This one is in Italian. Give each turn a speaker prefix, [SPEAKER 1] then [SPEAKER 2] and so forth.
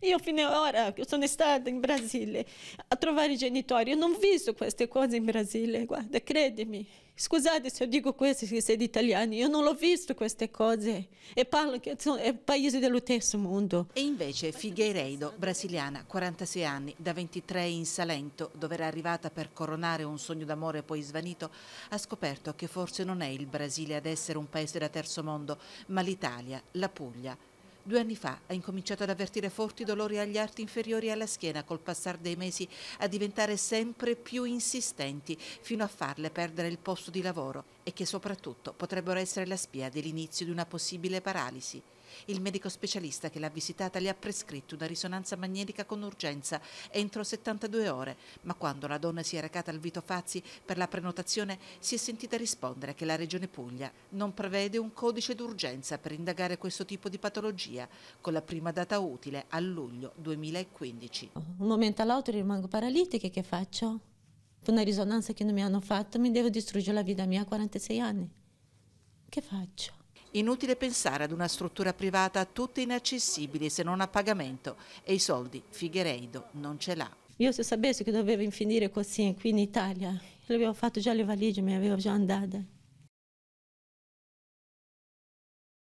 [SPEAKER 1] Io finora sono stata in Brasile a trovare i genitori, io non ho visto queste cose in Brasile, guarda, credimi. Scusate se io dico questo, se siete italiani, io
[SPEAKER 2] non l'ho visto queste cose e parlo che sono paesi dello terzo mondo. E invece Figueiredo, brasiliana, 46 anni, da 23 in Salento, dove era arrivata per coronare un sogno d'amore poi svanito, ha scoperto che forse non è il Brasile ad essere un paese da terzo mondo, ma l'Italia, la Puglia, Due anni fa ha incominciato ad avvertire forti dolori agli arti inferiori alla schiena col passare dei mesi a diventare sempre più insistenti fino a farle perdere il posto di lavoro e che soprattutto potrebbero essere la spia dell'inizio di una possibile paralisi. Il medico specialista che l'ha visitata le ha prescritto una risonanza magnetica con urgenza entro 72 ore, ma quando la donna si è recata al Vito Fazzi per la prenotazione si è sentita rispondere che la Regione Puglia non prevede un codice d'urgenza per indagare questo tipo di patologia farmacia, con la prima data utile a luglio 2015.
[SPEAKER 3] Un momento all'altro rimango paralitica, che faccio? Una risonanza che non mi hanno fatto, mi devo distruggere la vita mia a 46 anni. Che faccio?
[SPEAKER 2] Inutile pensare ad una struttura privata tutta inaccessibile se non a pagamento e i soldi Figueiredo non ce l'ha.
[SPEAKER 3] Io se sapessi che dovevo finire così qui
[SPEAKER 2] in Italia, l'avevo fatto già le valigie, mi avevo già andata.